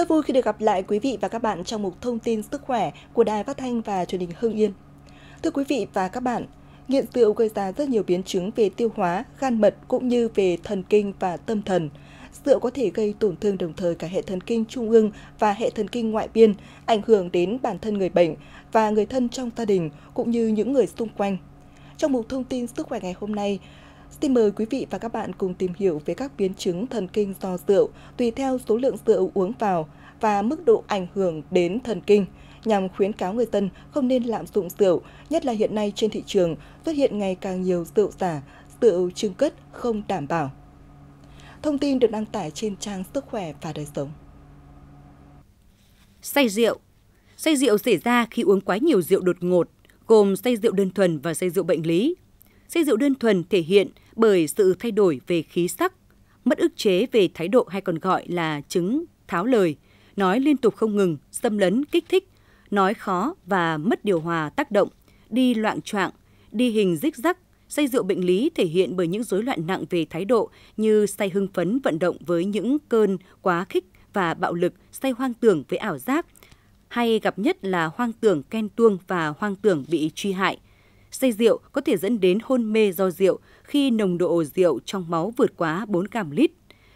Rất vui khi được gặp lại quý vị và các bạn trong mục thông tin sức khỏe của Đài Phát Thanh và Truyền hình Hưng Yên. Thưa quý vị và các bạn, nghiện rượu gây ra rất nhiều biến chứng về tiêu hóa, gan mật cũng như về thần kinh và tâm thần. Rượu có thể gây tổn thương đồng thời cả hệ thần kinh trung ương và hệ thần kinh ngoại biên, ảnh hưởng đến bản thân người bệnh và người thân trong gia đình cũng như những người xung quanh. Trong mục thông tin sức khỏe ngày hôm nay, Xin mời quý vị và các bạn cùng tìm hiểu về các biến chứng thần kinh do rượu tùy theo số lượng rượu uống vào và mức độ ảnh hưởng đến thần kinh nhằm khuyến cáo người dân không nên lạm dụng rượu, nhất là hiện nay trên thị trường xuất hiện ngày càng nhiều rượu giả, rượu trưng cất không đảm bảo. Thông tin được đăng tải trên trang Sức khỏe và đời sống. Say rượu Say rượu xảy ra khi uống quá nhiều rượu đột ngột, gồm say rượu đơn thuần và say rượu bệnh lý, say rượu đơn thuần thể hiện bởi sự thay đổi về khí sắc, mất ức chế về thái độ hay còn gọi là chứng tháo lời, nói liên tục không ngừng, xâm lấn, kích thích, nói khó và mất điều hòa tác động, đi loạn trạng, đi hình rích rắc, say rượu bệnh lý thể hiện bởi những rối loạn nặng về thái độ như say hưng phấn vận động với những cơn quá khích và bạo lực, say hoang tưởng với ảo giác, hay gặp nhất là hoang tưởng ghen tuông và hoang tưởng bị truy hại – say rượu có thể dẫn đến hôn mê do rượu khi nồng độ rượu trong máu vượt quá 4 gam lít,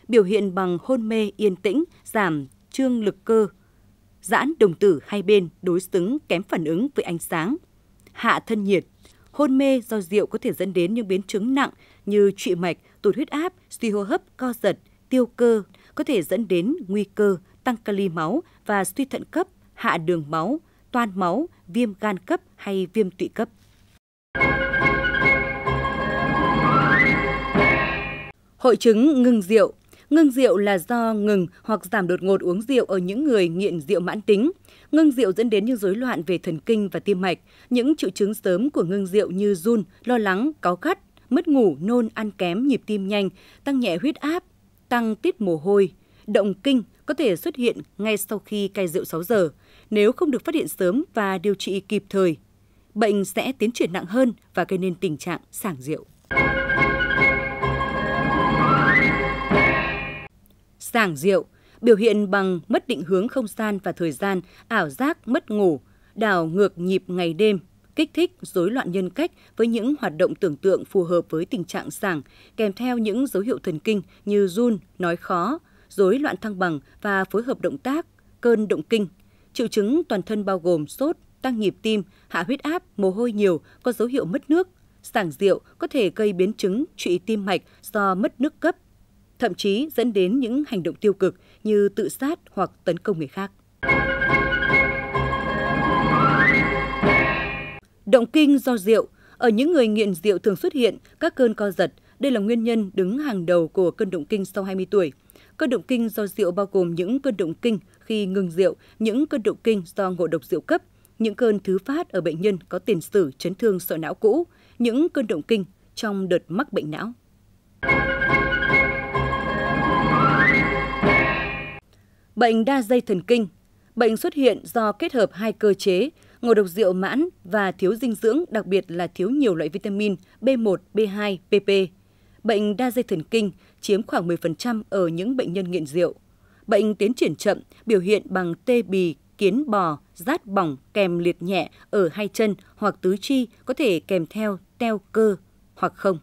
biểu hiện bằng hôn mê yên tĩnh, giảm trương lực cơ, giãn đồng tử hai bên đối xứng kém phản ứng với ánh sáng, hạ thân nhiệt. Hôn mê do rượu có thể dẫn đến những biến chứng nặng như trụy mạch, tụt huyết áp, suy hô hấp, co giật, tiêu cơ, có thể dẫn đến nguy cơ tăng kali máu và suy thận cấp, hạ đường máu, toan máu, viêm gan cấp hay viêm tụy cấp. Hội chứng ngừng rượu Ngưng rượu là do ngừng hoặc giảm đột ngột uống rượu ở những người nghiện rượu mãn tính. Ngưng rượu dẫn đến những rối loạn về thần kinh và tim mạch. Những triệu chứng sớm của ngưng rượu như run, lo lắng, cáu gắt, mất ngủ, nôn, ăn kém, nhịp tim nhanh, tăng nhẹ huyết áp, tăng tiết mồ hôi, động kinh có thể xuất hiện ngay sau khi cai rượu 6 giờ nếu không được phát hiện sớm và điều trị kịp thời. Bệnh sẽ tiến triển nặng hơn và gây nên tình trạng sảng rượu. giảng diệu, biểu hiện bằng mất định hướng không gian và thời gian, ảo giác, mất ngủ, đảo ngược nhịp ngày đêm, kích thích rối loạn nhân cách với những hoạt động tưởng tượng phù hợp với tình trạng sảng, kèm theo những dấu hiệu thần kinh như run, nói khó, rối loạn thăng bằng và phối hợp động tác, cơn động kinh. Triệu chứng toàn thân bao gồm sốt, tăng nhịp tim, hạ huyết áp, mồ hôi nhiều, có dấu hiệu mất nước. Sảng rượu có thể gây biến chứng trụy tim mạch do mất nước cấp, thậm chí dẫn đến những hành động tiêu cực như tự sát hoặc tấn công người khác. Động kinh do rượu Ở những người nghiện rượu thường xuất hiện các cơn co giật. Đây là nguyên nhân đứng hàng đầu của cơn động kinh sau 20 tuổi. Cơn động kinh do rượu bao gồm những cơn động kinh khi ngừng rượu, những cơn động kinh do ngộ độc rượu cấp, những cơn thứ phát ở bệnh nhân có tiền sử chấn thương sọ não cũ, những cơn động kinh trong đợt mắc bệnh não. bệnh đa dây thần kinh. Bệnh xuất hiện do kết hợp hai cơ chế, ngộ độc rượu mãn và thiếu dinh dưỡng, đặc biệt là thiếu nhiều loại vitamin B1, B2, PP. Bệnh đa dây thần kinh chiếm khoảng 10% ở những bệnh nhân nghiện rượu. Bệnh tiến triển chậm, biểu hiện bằng tê bì, kiến bò, rát bỏng kèm liệt nhẹ ở hai chân hoặc tứ chi có thể kèm theo teo cơ hoặc không.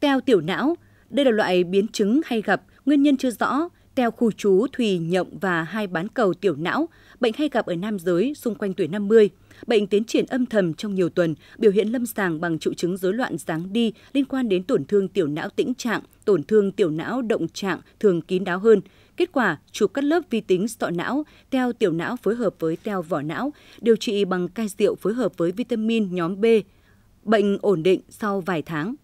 Teo tiểu não đây là loại biến chứng hay gặp, nguyên nhân chưa rõ, teo khu trú, thùy, nhộng và hai bán cầu tiểu não. Bệnh hay gặp ở nam giới xung quanh tuổi 50. Bệnh tiến triển âm thầm trong nhiều tuần, biểu hiện lâm sàng bằng triệu chứng rối loạn dáng đi liên quan đến tổn thương tiểu não tĩnh trạng, tổn thương tiểu não động trạng thường kín đáo hơn. Kết quả, chụp cắt lớp vi tính sọ não, teo tiểu não phối hợp với teo vỏ não, điều trị bằng cai rượu phối hợp với vitamin nhóm B. Bệnh ổn định sau vài tháng.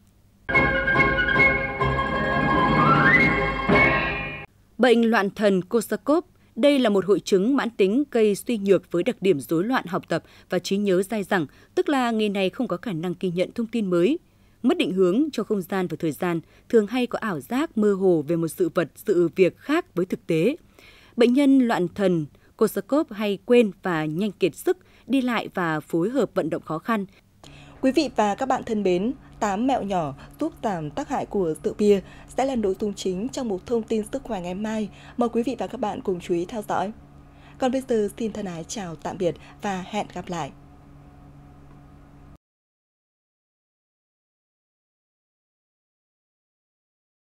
Bệnh loạn thần Kosakov, đây là một hội chứng mãn tính gây suy nhược với đặc điểm rối loạn học tập và trí nhớ dai dẳng, tức là người này không có khả năng ghi nhận thông tin mới, mất định hướng cho không gian và thời gian, thường hay có ảo giác mơ hồ về một sự vật, sự việc khác với thực tế. Bệnh nhân loạn thần Kosakov hay quên và nhanh kiệt sức, đi lại và phối hợp vận động khó khăn, Quý vị và các bạn thân mến, 8 mẹo nhỏ giúp giảm tác hại của rượu bia sẽ là nội dung chính trong một thông tin sức khỏe ngày mai. Mời quý vị và các bạn cùng chú ý theo dõi. Còn bây giờ xin thân ái chào tạm biệt và hẹn gặp lại.